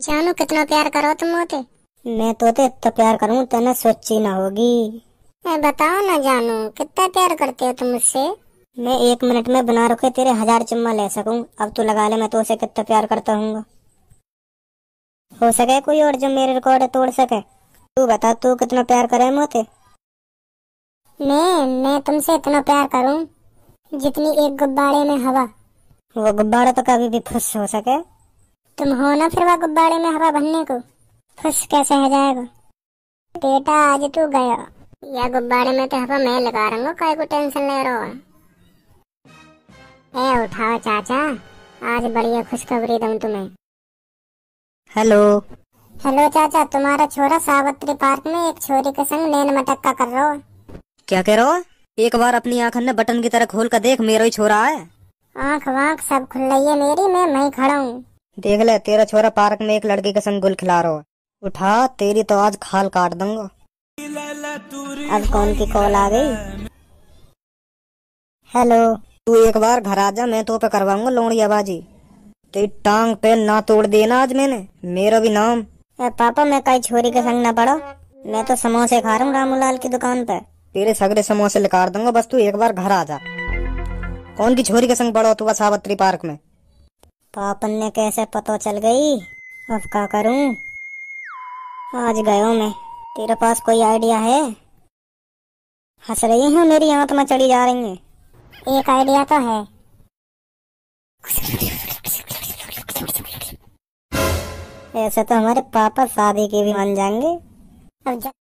जानू कितना प्यार करो तुम होते मैं ते तो तो इतना प्यार करूँ तेना सोची ना होगी मैं बताओ ना जानू कितना प्यार करते हो तुम मुझसे मैं एक मिनट में बना रखे तेरे हजार चम्मा ले सकूं अब तू लगा ले मैं तो कितना प्यार करता हूँ हो सके कोई और जो मेरे रिकॉर्ड तोड़ सके तू बता तू कितना प्यार करे मोते मैं मैं तुमसे इतना प्यार करूँ जितनी एक गुब्बारे में हवा वो गुब्बारा तो कभी भी फुस हो सके तुम हो ना फिर वह गुब्बारे में हवा भरने को खुश कैसे है जाएगा बेटा आज तू गया यह गुब्बारे में तो हवा मैं लगा रहा हूँ काय को टेंशन ले रहा है ए उठाओ चाचा आज बढ़िया खुशखबरी दूँ तुम्हें हेलो हेलो चाचा तुम्हारा छोरा सावित्री पार्क में एक छोरी के संग लेन मटक्का कर रहा क्या कह रहा हो एक बार अपनी आंखन ने बटन की तरह खोल कर देख मेरा ही छोरा है आँख वाँख सब खुल रही है मेरी मैं मैं खड़ा हूँ देख ले तेरा छोरा पार्क में एक लड़की के संग गुल खिला रहा उठा तेरी तो आज खाल काट दूंगा अब कौन की कॉल आ गई हेलो तू एक बार घर आ जा मैं तो पे करवाऊंगा बाजी तेरी टांग पे ना तोड़ देना आज मैंने मेरा भी नाम ए पापा मैं कई छोरी के संग ना पड़ो मैं तो समोसे खा रहा हूँ रामूलाल की दुकान पे तेरे सगरे समोसे लिकार दूंगा बस तू एक बार घर आ जा कौन की छोरी के संग पड़ो तू बस पार्क में पापन तो ने कैसे पता चल गई अब क्या करूं आज गयो मैं तेरे पास कोई आइडिया है हंस रही हूँ मेरी आत्मा चढ़ी जा रही है एक आइडिया तो है ऐसे तो हमारे पापा शादी के भी मान जाएंगे अब जा...